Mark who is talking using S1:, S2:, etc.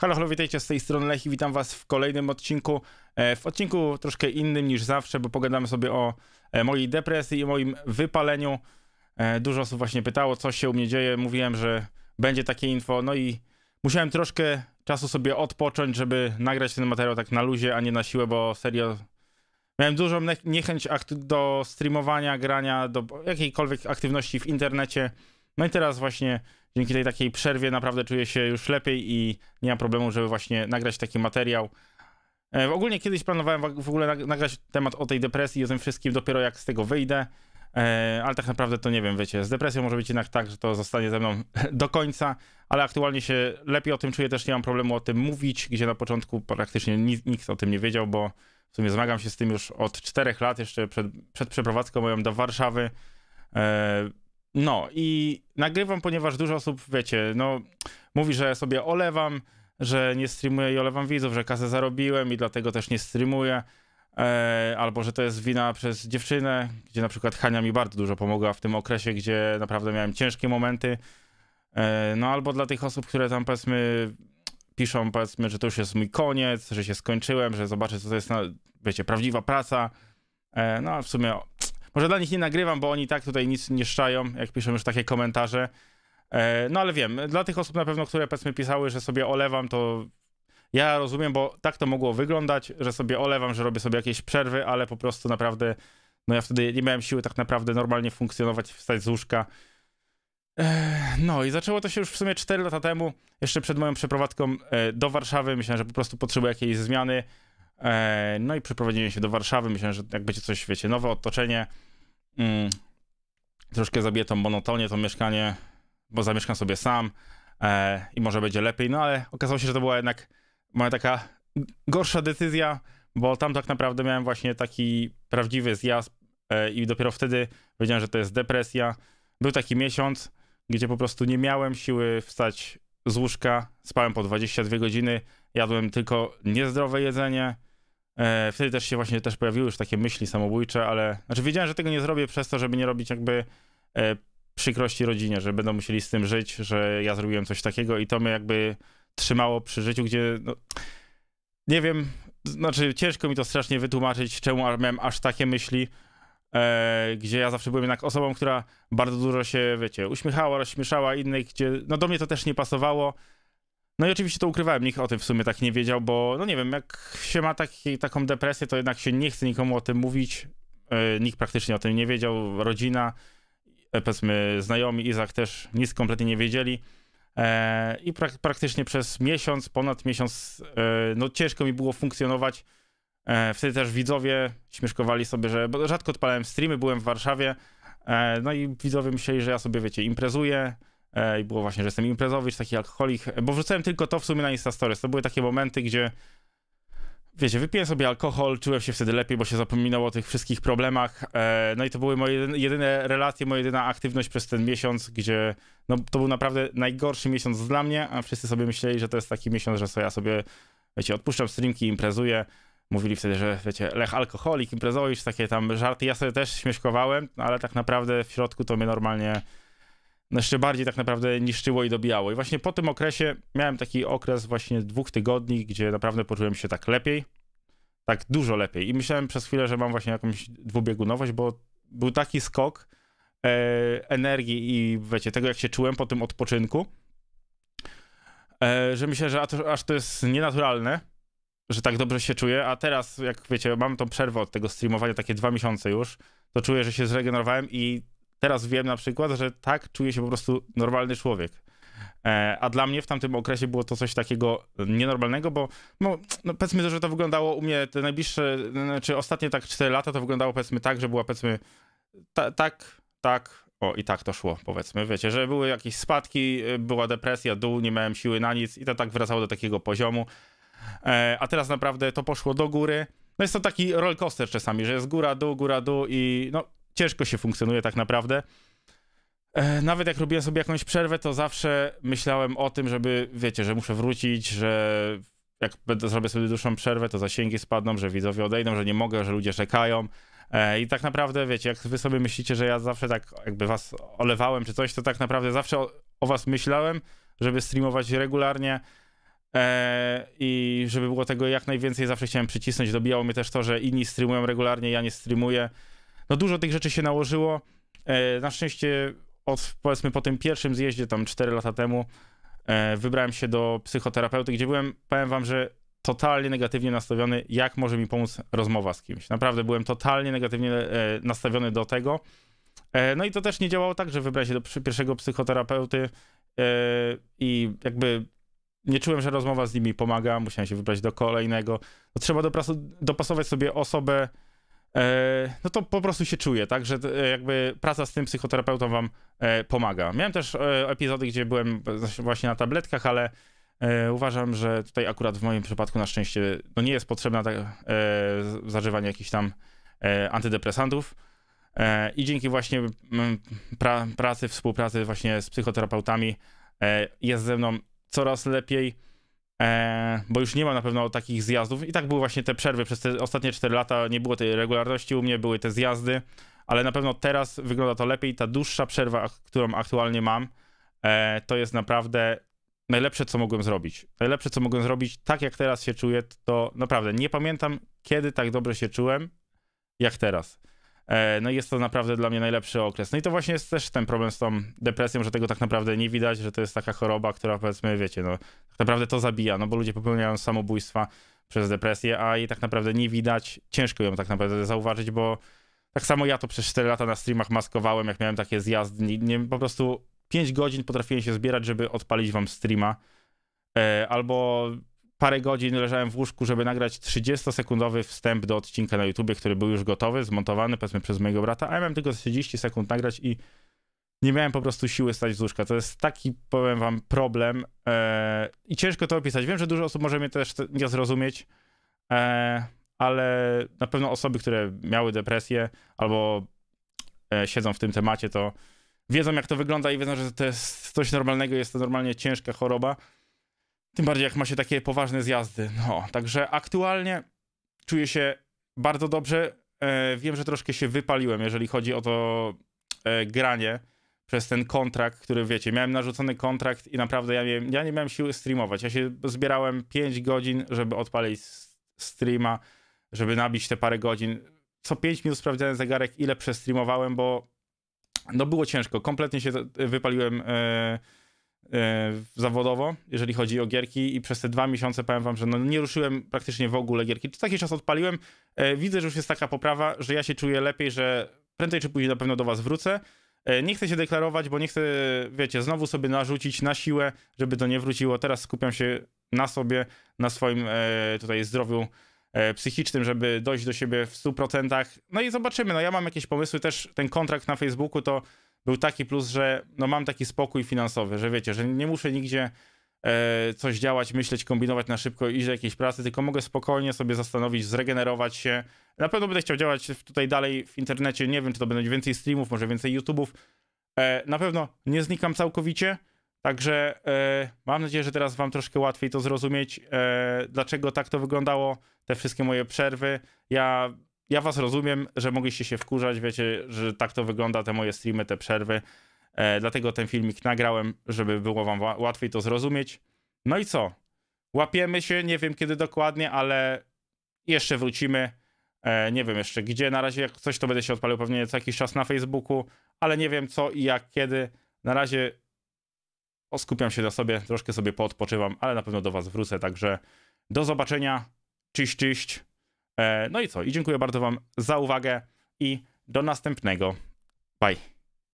S1: Halo, halo, witajcie z tej strony Lech i witam was w kolejnym odcinku. E, w odcinku troszkę innym niż zawsze, bo pogadamy sobie o e, mojej depresji i moim wypaleniu. E, dużo osób właśnie pytało, co się u mnie dzieje. Mówiłem, że będzie takie info, no i musiałem troszkę czasu sobie odpocząć, żeby nagrać ten materiał tak na luzie, a nie na siłę, bo serio miałem dużą niechęć do streamowania, grania, do jakiejkolwiek aktywności w internecie. No i teraz właśnie dzięki tej takiej przerwie naprawdę czuję się już lepiej i nie mam problemu, żeby właśnie nagrać taki materiał. E, ogólnie kiedyś planowałem w ogóle nagrać temat o tej depresji i o tym wszystkim dopiero jak z tego wyjdę, e, ale tak naprawdę to nie wiem, wiecie, z depresją może być jednak tak, że to zostanie ze mną do końca, ale aktualnie się lepiej o tym czuję, też nie mam problemu o tym mówić, gdzie na początku praktycznie nikt, o tym nie wiedział, bo w sumie zmagam się z tym już od czterech lat, jeszcze przed, przed przeprowadzką moją do Warszawy. E, no i nagrywam, ponieważ dużo osób, wiecie, no mówi, że sobie olewam, że nie streamuję i olewam widzów, że kasę zarobiłem i dlatego też nie streamuję. E, albo że to jest wina przez dziewczynę, gdzie na przykład Hania mi bardzo dużo pomogła w tym okresie, gdzie naprawdę miałem ciężkie momenty. E, no albo dla tych osób, które tam powiedzmy piszą, powiedzmy, że to już jest mój koniec, że się skończyłem, że zobaczę, co to jest, na, wiecie, prawdziwa praca. E, no a w sumie może dla nich nie nagrywam, bo oni tak tutaj nic nie szczają, jak piszą już takie komentarze. E, no ale wiem, dla tych osób na pewno, które powiedzmy pisały, że sobie olewam, to ja rozumiem, bo tak to mogło wyglądać, że sobie olewam, że robię sobie jakieś przerwy, ale po prostu naprawdę, no ja wtedy nie miałem siły tak naprawdę normalnie funkcjonować, wstać z łóżka. E, no i zaczęło to się już w sumie 4 lata temu, jeszcze przed moją przeprowadzką e, do Warszawy. Myślałem, że po prostu potrzebuję jakiejś zmiany. E, no i przeprowadziłem się do Warszawy. Myślałem, że jak będzie coś, wiecie, nowe otoczenie, mm, troszkę zabiję tą monotonię, to mieszkanie, bo zamieszkam sobie sam e, i może będzie lepiej. No ale okazało się, że to była jednak moja taka gorsza decyzja, bo tam tak naprawdę miałem właśnie taki prawdziwy zjazd e, i dopiero wtedy wiedziałem, że to jest depresja. Był taki miesiąc, gdzie po prostu nie miałem siły wstać z łóżka, spałem po 22 godziny, jadłem tylko niezdrowe jedzenie, E, wtedy też się właśnie też pojawiły już takie myśli samobójcze, ale znaczy wiedziałem, że tego nie zrobię przez to, żeby nie robić jakby e, przykrości rodzinie, że będą musieli z tym żyć, że ja zrobiłem coś takiego i to mnie jakby trzymało przy życiu, gdzie no, nie wiem, znaczy ciężko mi to strasznie wytłumaczyć, czemu miałem aż takie myśli, e, gdzie ja zawsze byłem jednak osobą, która bardzo dużo się, wiecie, uśmiechała, rozśmieszała innych, gdzie no do mnie to też nie pasowało, no i oczywiście to ukrywałem, nikt o tym w sumie tak nie wiedział, bo no nie wiem, jak się ma taki, taką depresję, to jednak się nie chce nikomu o tym mówić. Yy, nikt praktycznie o tym nie wiedział, rodzina, e, powiedzmy znajomi, Izak też nic kompletnie nie wiedzieli. E, I praktycznie przez miesiąc, ponad miesiąc, no ciężko mi było funkcjonować. wtedy też widzowie śmieszkowali sobie, że bo rzadko odpalałem streamy, byłem w Warszawie. No i widzowie myśleli, że ja sobie, wiecie, imprezuję, E, i było właśnie, że jestem imprezowicz, taki alkoholik, bo wrzucałem tylko to w sumie na Instastories. To były takie momenty, gdzie wiecie, wypiłem sobie alkohol, czułem się wtedy lepiej, bo się zapominało o tych wszystkich problemach. E, no i to były moje jedyne relacje, moja jedyna aktywność przez ten miesiąc, gdzie no, to był naprawdę najgorszy miesiąc dla mnie, a wszyscy sobie myśleli, że to jest taki miesiąc, że sobie ja sobie, wiecie, odpuszczam streamki, imprezuję. Mówili wtedy, że wiecie, Lech alkoholik, imprezowicz, takie tam żarty. Ja sobie też śmieszkowałem, ale tak naprawdę w środku to mnie normalnie jeszcze bardziej tak naprawdę niszczyło i dobijało. I właśnie po tym okresie miałem taki okres właśnie dwóch tygodni, gdzie naprawdę poczułem się tak lepiej, tak dużo lepiej. I myślałem przez chwilę, że mam właśnie jakąś dwubiegunowość, bo był taki skok e, energii i wiecie, tego jak się czułem po tym odpoczynku, e, że myślę, że aż to jest nienaturalne, że tak dobrze się czuję, a teraz jak wiecie, mam tą przerwę od tego streamowania, takie dwa miesiące już, to czuję, że się zregenerowałem i teraz wiem na przykład, że tak czuje się po prostu normalny człowiek. E, a dla mnie w tamtym okresie było to coś takiego nienormalnego, bo no, no powiedzmy, że to wyglądało u mnie te najbliższe, czy znaczy ostatnie tak 4 lata to wyglądało powiedzmy tak, że była powiedzmy ta, tak, tak, o i tak to szło powiedzmy, wiecie, że były jakieś spadki, e, była depresja, dół, nie miałem siły na nic i to tak wracało do takiego poziomu. E, a teraz naprawdę to poszło do góry. No jest to taki rollercoaster czasami, że jest góra, dół, góra, dół i no ciężko się funkcjonuje tak naprawdę. E, nawet jak robiłem sobie jakąś przerwę, to zawsze myślałem o tym, żeby, wiecie, że muszę wrócić, że jak zrobię sobie dłuższą przerwę, to zasięgi spadną, że widzowie odejdą, że nie mogę, że ludzie czekają. E, I tak naprawdę, wiecie, jak wy sobie myślicie, że ja zawsze tak jakby was olewałem czy coś, to tak naprawdę zawsze o, o was myślałem, żeby streamować regularnie e, i żeby było tego jak najwięcej, zawsze chciałem przycisnąć. Dobijało mnie też to, że inni streamują regularnie, ja nie streamuję no dużo tych rzeczy się nałożyło. E, na szczęście od, powiedzmy po tym pierwszym zjeździe, tam 4 lata temu, e, wybrałem się do psychoterapeuty, gdzie byłem, powiem wam, że totalnie negatywnie nastawiony, jak może mi pomóc rozmowa z kimś. Naprawdę byłem totalnie negatywnie e, nastawiony do tego. No i to też nie działało tak, że wybrałem się do pierwszego psychoterapeuty i jakby nie czułem, że rozmowa z nimi pomaga, musiałem się wybrać do kolejnego. No, trzeba dopasować sobie osobę, E, no to po prostu się czuję, tak, że e, jakby praca z tym psychoterapeutą wam e, pomaga. Miałem też epizody, gdzie byłem właśnie na tabletkach, ale uważam, że tutaj akurat w moim przypadku na szczęście no nie jest potrzebne tak, zażywanie jakichś tam antydepresantów. I dzięki właśnie mm, pra, pracy, współpracy właśnie z psychoterapeutami jest ze mną coraz lepiej E, bo już nie ma na pewno takich zjazdów. I tak były właśnie te przerwy przez te ostatnie 4 lata, nie było tej regularności u mnie, były te zjazdy, ale na pewno teraz wygląda to lepiej. Ta dłuższa przerwa, którą aktualnie mam, e, to jest naprawdę najlepsze, co mogłem zrobić. Najlepsze, co mogłem zrobić, tak jak teraz się czuję, to naprawdę nie pamiętam, kiedy tak dobrze się czułem, jak teraz. E, no i jest to naprawdę dla mnie najlepszy okres. No i to właśnie jest też ten problem z tą depresją, że tego tak naprawdę nie widać, że to jest taka choroba, która powiedzmy, wiecie, no tak naprawdę to zabija, no bo ludzie popełniają samobójstwa przez depresję, a jej tak naprawdę nie widać, ciężko ją tak naprawdę zauważyć, bo tak samo ja to przez 4 lata na streamach maskowałem, jak miałem takie zjazdy, nie, nie po prostu 5 godzin potrafiłem się zbierać, żeby odpalić wam streama, e, albo parę godzin leżałem w łóżku, żeby nagrać 30-sekundowy wstęp do odcinka na YouTubie, który był już gotowy, zmontowany powiedzmy przez mojego brata, a ja miałem tylko 30 sekund nagrać i nie miałem po prostu siły stać z łóżka. To jest taki, powiem wam, problem e, i ciężko to opisać. Wiem, że dużo osób może mnie też nie zrozumieć, e, ale na pewno osoby, które miały depresję albo e, siedzą w tym temacie, to wiedzą jak to wygląda i wiedzą, że to jest coś normalnego, jest to normalnie ciężka choroba. Tym bardziej jak ma się takie poważne zjazdy. No, także aktualnie czuję się bardzo dobrze. E, wiem, że troszkę się wypaliłem, jeżeli chodzi o to e, granie przez ten kontrakt, który wiecie, miałem narzucony kontrakt i naprawdę ja nie, ja nie miałem siły streamować. Ja się zbierałem 5 godzin, żeby odpalić streama, żeby nabić te parę godzin. Co 5 minut sprawdzałem zegarek, ile przestreamowałem, bo no było ciężko. Kompletnie się e, wypaliłem. E, E, zawodowo, jeżeli chodzi o gierki i przez te dwa miesiące powiem wam, że no nie ruszyłem praktycznie w ogóle gierki. To taki czas odpaliłem? E, widzę, że już jest taka poprawa, że ja się czuję lepiej, że prędzej czy później na pewno do was wrócę. E, nie chcę się deklarować, bo nie chcę, wiecie, znowu sobie narzucić na siłę, żeby to nie wróciło. Teraz skupiam się na sobie, na swoim tutaj zdrowiu psychicznym, żeby dojść do siebie w 100%. No i zobaczymy. No ja mam jakieś pomysły też. Ten kontrakt na Facebooku to był taki plus, że no mam taki spokój finansowy, że wiecie, że nie muszę nigdzie e, coś działać, myśleć, kombinować na szybko, i że jakiejś pracy, tylko mogę spokojnie sobie zastanowić, zregenerować się. Na pewno będę chciał działać tutaj dalej w internecie, nie wiem, czy to będzie więcej streamów, może więcej YouTube'ów. E, na pewno nie znikam całkowicie, Także e, mam nadzieję, że teraz Wam troszkę łatwiej to zrozumieć, e, dlaczego tak to wyglądało, te wszystkie moje przerwy. Ja ja was rozumiem, że mogliście się wkurzać, wiecie, że tak to wygląda, te moje streamy, te przerwy. E, dlatego ten filmik nagrałem, żeby było wam łatwiej to zrozumieć. No i co? Łapiemy się, nie wiem kiedy dokładnie, ale jeszcze wrócimy. E, nie wiem jeszcze gdzie. Na razie jak coś to będę się odpalił pewnie co jakiś czas na Facebooku, ale nie wiem co i jak, kiedy. Na razie oskupiam skupiam się na sobie, troszkę sobie poodpoczywam, ale na pewno do was wrócę, także do zobaczenia. Cześć, cześć. E, no i co? I dziękuję bardzo Wam za uwagę i do następnego. Bye.